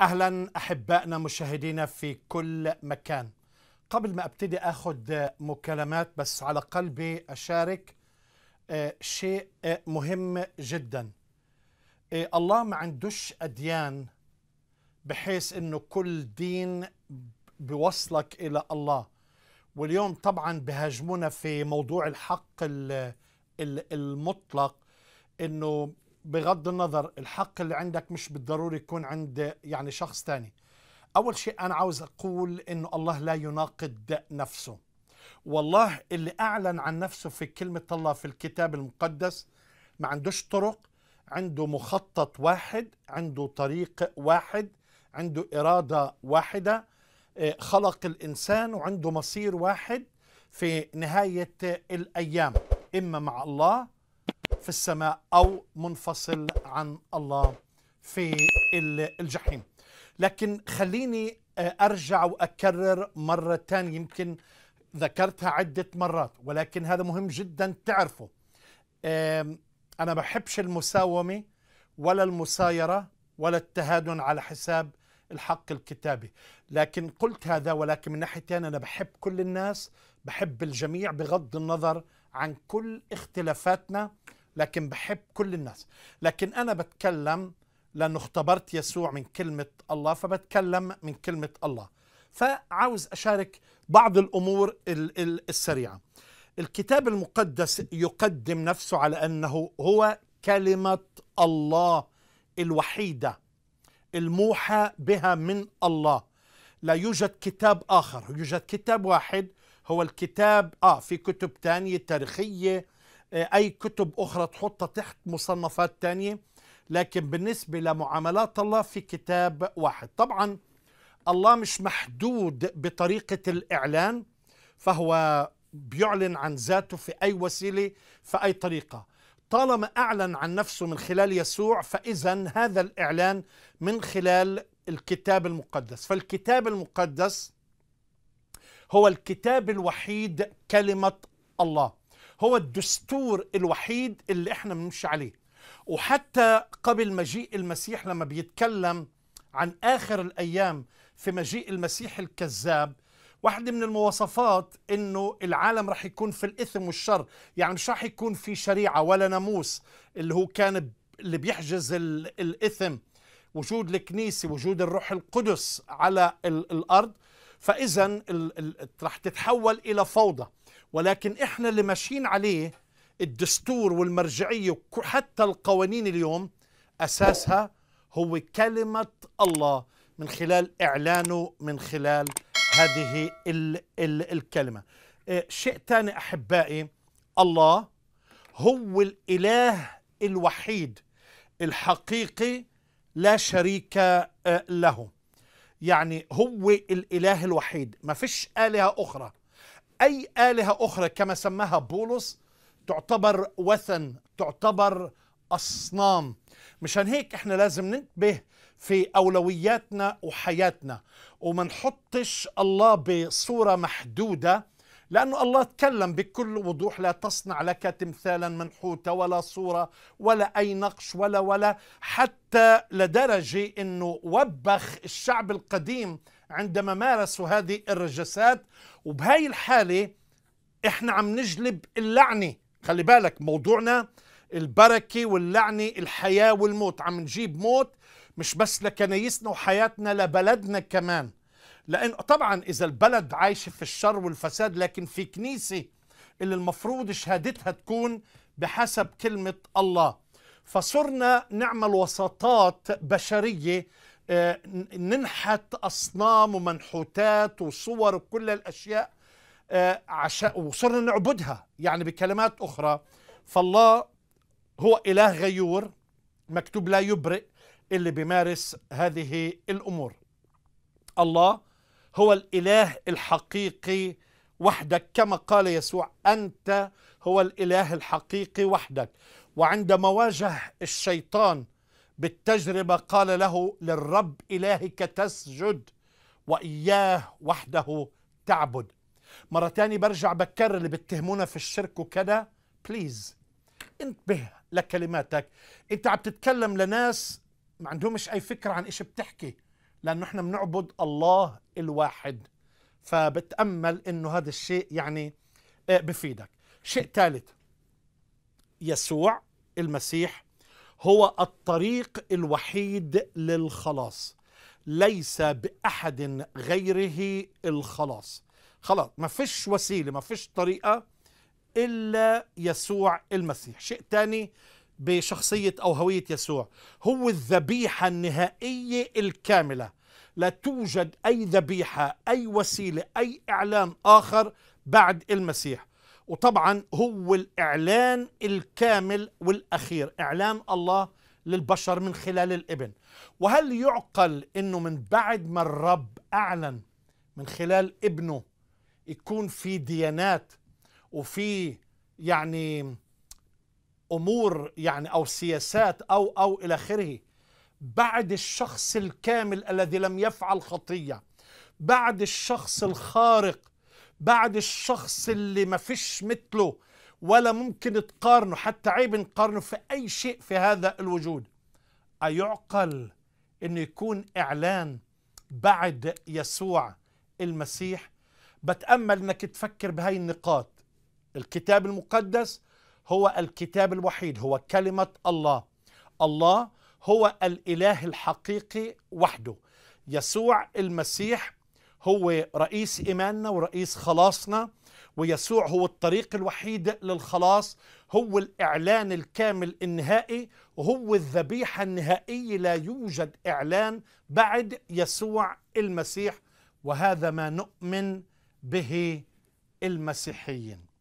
اهلا احبائنا مشاهدينا في كل مكان قبل ما ابتدي اخذ مكالمات بس على قلبي اشارك آه، شيء آه، مهم جدا آه، الله ما عندوش اديان بحيث انه كل دين بوصلك الى الله واليوم طبعا بهاجمونا في موضوع الحق المطلق انه بغض النظر الحق اللي عندك مش بالضروري يكون عند يعني شخص تاني أول شيء أنا عاوز أقول إنه الله لا يناقض نفسه والله اللي أعلن عن نفسه في كلمة الله في الكتاب المقدس ما عندوش طرق عنده مخطط واحد عنده طريق واحد عنده إرادة واحدة آه، خلق الإنسان وعنده مصير واحد في نهاية الأيام إما مع الله في السماء أو منفصل عن الله في الجحيم لكن خليني آه، أرجع وأكرر مرة تانية يمكن ذكرتها عدة مرات ولكن هذا مهم جدا تعرفه أنا بحبش المساومة ولا المسايرة ولا التهادن على حساب الحق الكتابي لكن قلت هذا ولكن من ناحية أنا بحب كل الناس بحب الجميع بغض النظر عن كل اختلافاتنا لكن بحب كل الناس لكن أنا بتكلم لأنه اختبرت يسوع من كلمة الله فبتكلم من كلمة الله فعاوز أشارك بعض الأمور السريعة الكتاب المقدس يقدم نفسه على أنه هو كلمة الله الوحيدة الموحى بها من الله لا يوجد كتاب آخر يوجد كتاب واحد هو الكتاب آه في كتب تانية تاريخية أي كتب أخرى تحطها تحت مصنفات تانية لكن بالنسبة لمعاملات الله في كتاب واحد طبعا الله مش محدود بطريقة الإعلان فهو بيعلن عن ذاته في أي وسيلة في أي طريقة طالما أعلن عن نفسه من خلال يسوع فإذا هذا الإعلان من خلال الكتاب المقدس فالكتاب المقدس هو الكتاب الوحيد كلمة الله هو الدستور الوحيد اللي احنا بنمشي عليه وحتى قبل مجيء المسيح لما بيتكلم عن آخر الأيام في مجيء المسيح الكذاب واحدة من المواصفات انه العالم رح يكون في الاثم والشر يعني مش رح يكون في شريعة ولا ناموس اللي هو كان اللي بيحجز الاثم وجود الكنيسة وجود الروح القدس على الارض فاذا رح تتحول الى فوضى ولكن احنا اللي ماشيين عليه الدستور والمرجعيه حتى القوانين اليوم اساسها هو كلمه الله من خلال اعلانه من خلال هذه الـ الـ الكلمه إيه، شيء ثاني احبائي الله هو الاله الوحيد الحقيقي لا شريك آه، له يعني هو الاله الوحيد ما فيش الهه اخرى أي آلهة أخرى كما سماها بولس تعتبر وثن تعتبر أصنام مشان هيك احنا لازم ننتبه في أولوياتنا وحياتنا وما نحطش الله بصورة محدودة لأنه الله تكلم بكل وضوح لا تصنع لك تمثالا منحوتة ولا صورة ولا أي نقش ولا ولا حتى لدرجة أنه وبخ الشعب القديم عندما مارسوا هذه الرجسات وبهاي الحالة احنا عم نجلب اللعنة خلي بالك موضوعنا البركة واللعنة الحياة والموت عم نجيب موت مش بس لكنايسنا وحياتنا لبلدنا كمان لأن طبعا إذا البلد عايشة في الشر والفساد لكن في كنيسة اللي المفروض شهادتها تكون بحسب كلمة الله فصرنا نعمل وساطات بشرية آه، ننحت أصنام ومنحوتات وصور وكل الأشياء آه، عشان وصرنا نعبدها يعني بكلمات أخرى فالله هو إله غيور مكتوب لا يبرئ اللي بيمارس هذه الأمور الله هو الإله الحقيقي وحدك كما قال يسوع أنت هو الإله الحقيقي وحدك وعندما واجه الشيطان بالتجربة قال له للرب إلهك تسجد وإياه وحده تعبد مرة تاني برجع بكرر اللي بتهمونا في الشرك وكذا بليز انتبه لكلماتك انت عم تتكلم لناس ما عندهمش اي فكرة عن ايش بتحكي لانه احنا بنعبد الله الواحد فبتأمل انه هذا الشيء يعني آه، بفيدك شيء ثالث يسوع المسيح هو الطريق الوحيد للخلاص ليس بأحد غيره الخلاص خلاص ما فيش وسيلة ما فيش طريقة إلا يسوع المسيح شيء تاني بشخصية أو هوية يسوع هو الذبيحة النهائية الكاملة لا توجد أي ذبيحة أي وسيلة أي إعلان آخر بعد المسيح وطبعا هو الإعلان الكامل والأخير إعلان الله للبشر من خلال الابن وهل يعقل أنه من بعد ما الرب أعلن من خلال ابنه يكون في ديانات وفي يعني امور يعني او سياسات او او الى اخره بعد الشخص الكامل الذي لم يفعل خطيه بعد الشخص الخارق بعد الشخص اللي ما فيش مثله ولا ممكن تقارنه حتى عيب نقارنه في أي شيء في هذا الوجود أيعقل أن يكون إعلان بعد يسوع المسيح بتأمل أنك تفكر بهاي النقاط الكتاب المقدس هو الكتاب الوحيد هو كلمة الله الله هو الإله الحقيقي وحده يسوع المسيح هو رئيس إيماننا ورئيس خلاصنا ويسوع هو الطريق الوحيد للخلاص هو الإعلان الكامل النهائي وهو الذبيحة النهائية لا يوجد إعلان بعد يسوع المسيح وهذا ما نؤمن به المسيحيين